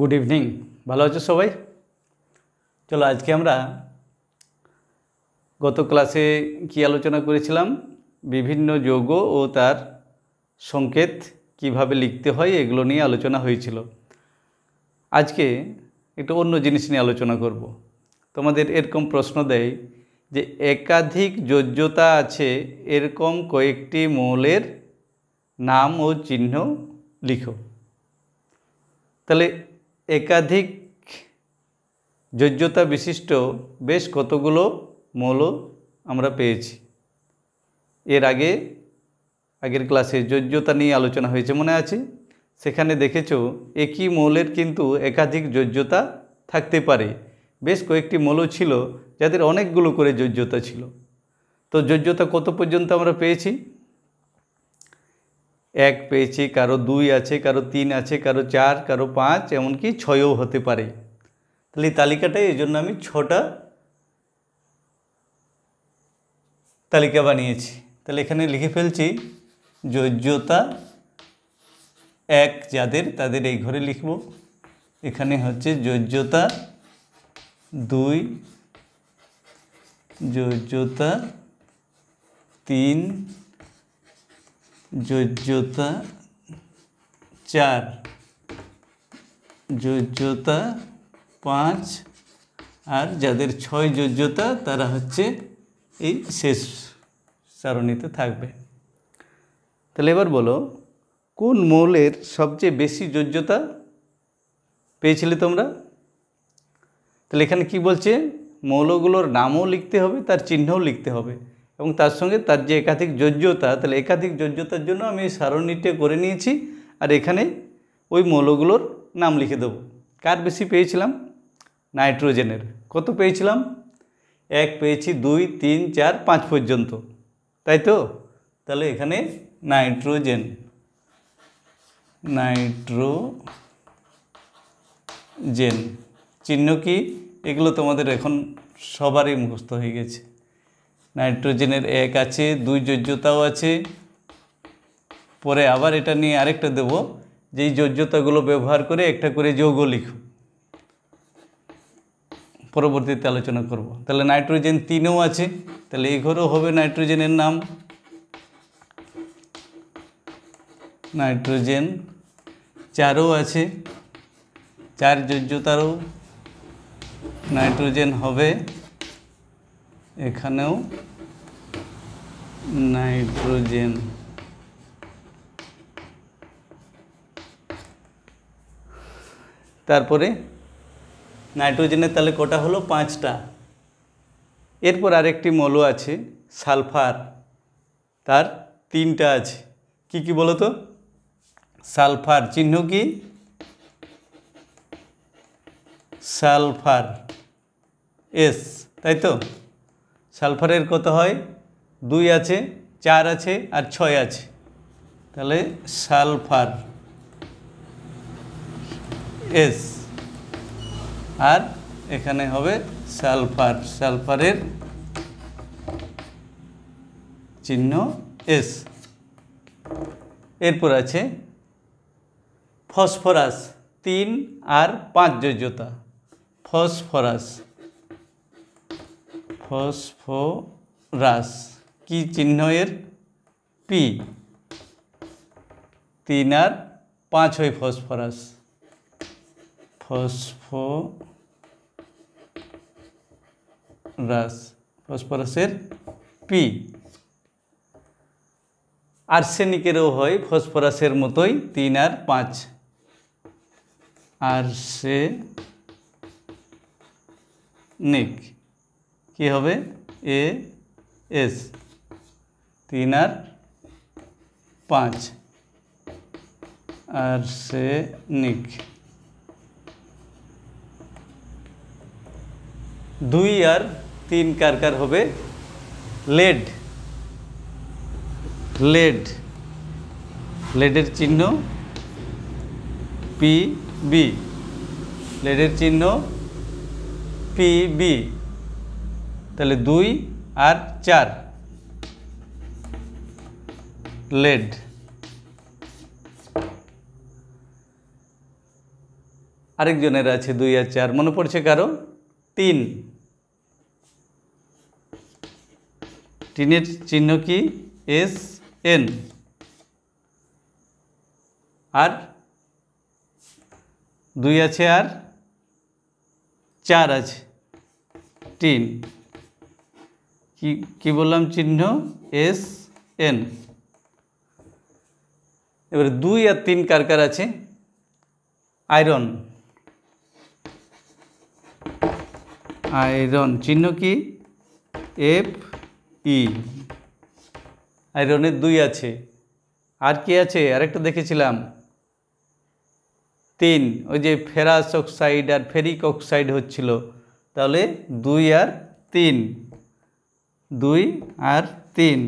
Good evening ভালো আছো সবাই চলো আজকে আমরা গত ক্লাসে কি আলোচনা করেছিলাম বিভিন্ন যোগ ও তার সংকেত কিভাবে লিখতে হয় এগুলো নিয়ে আলোচনা হয়েছিল আজকে একটু অন্য জিনিস নিয়ে আলোচনা করব। তোমাদের এরকম প্রশ্ন দেয় যে একাধিক যোজ্যতা আছে এরকম কয়েকটি মৌলের নাম ও চিহ্ন লিখো তাহলে একাধিক যোজ্যতা বিশিষ্ট বেশ কতগুলো মৌল আমরা পেয়েছি এর আগে আগের ক্লাসে যোজ্যতা নিয়ে আলোচনা হয়েছে মনে আছে সেখানে দেখেছ একই মৌলের কিন্তু একাধিক যোজ্যতা থাকতে পারে বেশ কয়েকটি মৌল ছিল যাদের অনেকগুলো করে যোজ্যতা ছিল তো যোজ্যতা কত পর্যন্ত আমরা পেয়েছি এক পেয়েছে কারো দুই আছে কারো তিন আছে কারো চার কারো পাঁচ এমনকি ছয়ও হতে পারে তাহলে এই তালিকাটাই এই জন্য আমি ছটা তালিকা বানিয়েছি তাহলে এখানে লিখে ফেলছি যোজ্যতা এক যাদের তাদের এই ঘরে লিখব এখানে হচ্ছে যোজ্যতা দুই যোজ্যতা তিন যোজ্যতা চার যোজ্যতা পাঁচ আর যাদের ছয় যোজ্যতা তারা হচ্ছে এই শেষ সারণিতে থাকবে তাহলে এবার বলো কোন মৌলের সবচেয়ে বেশি যোজ্যতা পেয়েছিলে তোমরা তাহলে এখানে কি বলছে মৌলগুলোর নামও লিখতে হবে তার চিহ্নও লিখতে হবে এবং তার সঙ্গে তার যে একাধিক যোজ্যতা তাহলে একাধিক যোজ্যতার জন্য আমি এই সারণীটে করে নিয়েছি আর এখানে ওই মৌলগুলোর নাম লিখে দেব কার বেশি পেয়েছিলাম নাইট্রোজেনের কত পেয়েছিলাম এক পেয়েছি দুই তিন চার পাঁচ পর্যন্ত তাই তো তাহলে এখানে নাইট্রোজেন নাইট্রোজেন চিহ্ন কি এগুলো তোমাদের এখন সবারই মুখস্থ হয়ে গেছে নাইট্রোজেনের এক আছে দুই যোজ্যতাও আছে পরে আবার এটা নিয়ে আরেকটা দেব যেই যোজ্যতাগুলো ব্যবহার করে একটা করে যৌগ লিখ পরবর্তীতে আলোচনা করব তাহলে নাইট্রোজেন তিনও আছে তাহলে এঘরও হবে নাইট্রোজেনের নাম নাইট্রোজেন চারও আছে চার যোজ্যতারও নাইট্রোজেন হবে এখানেও নাইট্রোজেন তারপরে নাইট্রোজেনের তাহলে কটা হলো পাঁচটা এরপর আরেকটি মলও আছে সালফার তার তিনটা আছে কি কি বলো তো সালফার চিহ্ন কি সালফার এস তাই তো সালফারের কত হয় দুই আছে চার আছে আর ছয় আছে তাহলে সালফার এস আর এখানে হবে সালফার সালফারের চিহ্ন এস এরপর আছে ফসফরাস তিন আর পাঁচ যোজ্যতা ফসফরাস ফসফরাস কি চিহ্ন এর পি তিন আর পাঁচ হয় ফসফরাস ফসফরাস ফসফরাসের পি আর্সেনিকেরও হয় ফসফরাসের মতোই তিন আর পাঁচ আর্সেনিক কি হবে এ এস তিন আর পাঁচ আর সে নিক দুই আর তিন কার কার হবে লেড লেড লেডের চিহ্ন পি বি লেডের চিহ্ন পি বি তাহলে দুই আর চার লেড আরেকজনের আছে দুই আর চার মনে পড়ছে কারো তিন টিনের চিহ্ন কি এস এন আর দুই আছে আর চার আছে তিন কি কি বললাম চিহ্ন এস এন এবারে দুই আর তিন কার কার আছে আয়রন আয়রন চিহ্ন কি এফ ই আয়রনের দুই আছে আর কি আছে আরেকটা দেখেছিলাম তিন ওই যে ফেরাস অক্সাইড আর ফেরিক অক্সাইড হচ্ছিল তাহলে দুই আর তিন দুই আর তিন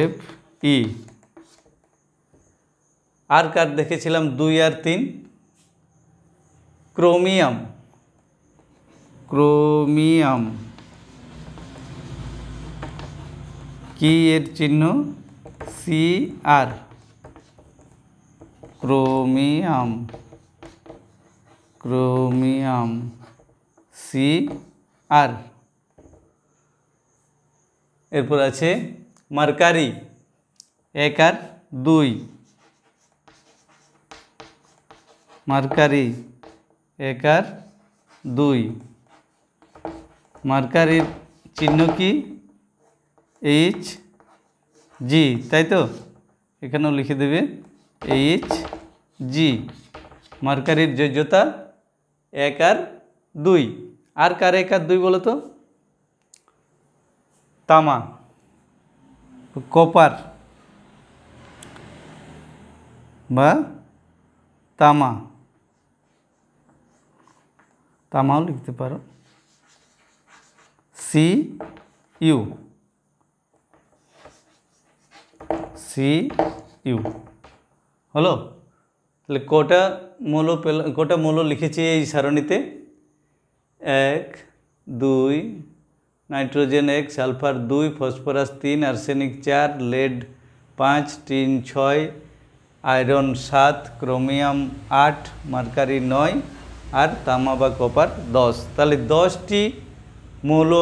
এফ ই আর কার দেখেছিলাম দুই আর তিন ক্রোমিয়াম ক্রোমিয়াম কি এর চিহ্ন C R chromium chromium C R এরপর আছে মার্কারি এক আর দুই মার্কারি এক আর দুই মার্কারির চিহ্ন কি এইচ জি তাই তো এখানেও লিখে দেবে এইচ জি মার্কারির যোজ্যতা এক আর দুই আর কার এক আর দুই বলো তো তামা কপার বা তামা তামাও লিখতে পারো সি ইউ সি ইউ হলো তাহলে কটা মৌল কটা মৌল লিখেছি এই সারণীতে এক দুই নাইট্রোজেন এক সালফার দুই ফসফরাস তিন আর্সেনিক চার লেড পাঁচ টিন ছয় আয়রন সাত ক্রোমিয়াম আট মার্কারি নয় আর তামা বা কপার দশ তাহলে দশটি মৌল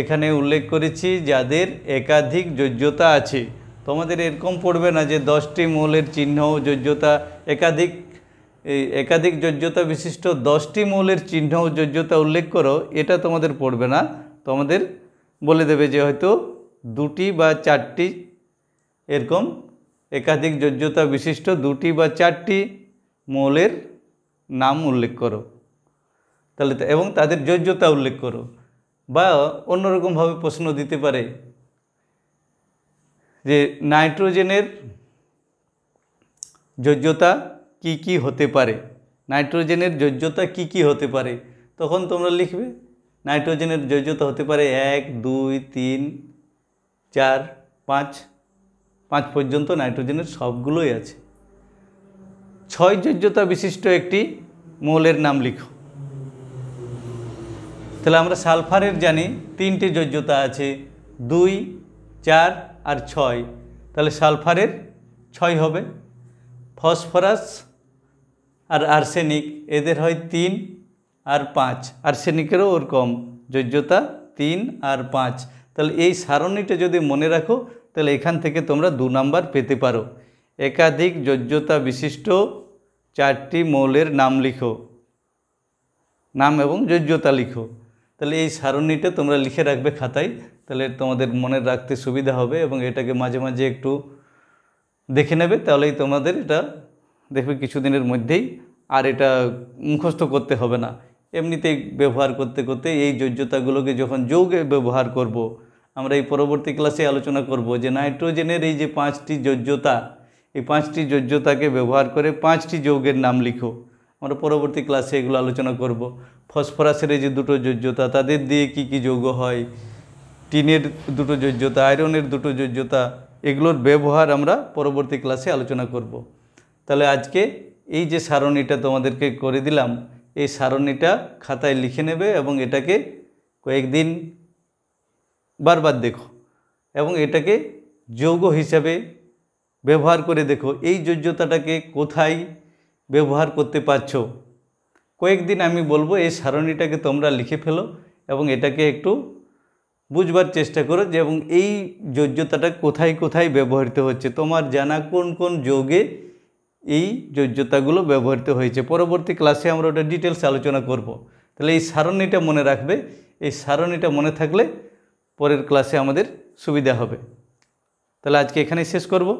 এখানে উল্লেখ করেছি যাদের একাধিক যোগ্যতা আছে তোমাদের এরকম পড়বে না যে দশটি মৌলের চিহ্ন যোগ্যতা একাধিক এই একাধিক যোজ্যতা বিশিষ্ট দশটি মৌলের চিহ্ন ও যোজ্যতা উল্লেখ করো এটা তোমাদের পড়বে না তোমাদের বলে দেবে যে হয়তো দুটি বা চারটি এরকম একাধিক যোজ্যতা বিশিষ্ট দুটি বা চারটি মৌলের নাম উল্লেখ করো তাহলে এবং তাদের যোজ্যতা উল্লেখ করো বা অন্যরকমভাবে প্রশ্ন দিতে পারে যে নাইট্রোজেনের যোজ্যতা কি কি হতে পারে নাইট্রোজেনের যোজ্যতা কি কি হতে পারে তখন তোমরা লিখবে নাইট্রোজেনের যোজ্যতা হতে পারে এক দুই তিন চার পাঁচ পাঁচ পর্যন্ত নাইট্রোজেনের সবগুলোই আছে ছয় যোজ্যতা বিশিষ্ট একটি মৌলের নাম লিখো তাহলে আমরা সালফারের জানি তিনটে যোজ্যতা আছে দুই চার আর ছয় তাহলে সালফারের ছয় হবে ফসফরাস আর আর্সেনিক এদের হয় তিন আর পাঁচ আর্সেনিকেরও ওর কম যোজ্যতা তিন আর পাঁচ তাহলে এই সারণীটা যদি মনে রাখো তাহলে এখান থেকে তোমরা দু নাম্বার পেতে পারো একাধিক যোজ্যতা বিশিষ্ট চারটি মৌলের নাম লিখো নাম এবং যোজ্যতা লিখো তাহলে এই সারণীটা তোমরা লিখে রাখবে খাতায় তাহলে তোমাদের মনে রাখতে সুবিধা হবে এবং এটাকে মাঝে মাঝে একটু দেখে নেবে তাহলেই তোমাদের এটা দেখবে কিছুদিনের মধ্যেই আর এটা মুখস্থ করতে হবে না এমনিতেই ব্যবহার করতে করতে এই যোজ্যতাগুলোকে যখন যৌগে ব্যবহার করব। আমরা এই পরবর্তী ক্লাসে আলোচনা করব যে নাইট্রোজেনের এই যে পাঁচটি যোজ্যতা এই পাঁচটি যোজ্যতাকে ব্যবহার করে পাঁচটি যৌগের নাম লিখো আমরা পরবর্তী ক্লাসে এগুলো আলোচনা করব। ফসফরাসের যে দুটো যোজ্যতা তাদের দিয়ে কি কি যৌগ হয় টিনের দুটো যোজ্যতা আয়রনের দুটো যোজ্যতা এগুলোর ব্যবহার আমরা পরবর্তী ক্লাসে আলোচনা করব তাহলে আজকে এই যে সারণীটা তোমাদেরকে করে দিলাম এই সারণীটা খাতায় লিখে নেবে এবং এটাকে কয়েকদিন বারবার দেখো এবং এটাকে যৌগ হিসাবে ব্যবহার করে দেখো এই যোজ্যতাটাকে কোথায় ব্যবহার করতে পারছ কয়েকদিন আমি বলবো এই সারণীটাকে তোমরা লিখে ফেলো এবং এটাকে একটু বুঝবার চেষ্টা করো যে এবং এই যোজ্যতাটা কোথায় কোথায় ব্যবহৃত হচ্ছে তোমার জানা কোন কোন যৌগে এই যোগ্যতাগুলো ব্যবহৃত হয়েছে পরবর্তী ক্লাসে আমরা ওটা ডিটেলস আলোচনা করব। তাহলে এই সারণীটা মনে রাখবে এই সারণীটা মনে থাকলে পরের ক্লাসে আমাদের সুবিধা হবে তাহলে আজকে এখানেই শেষ করব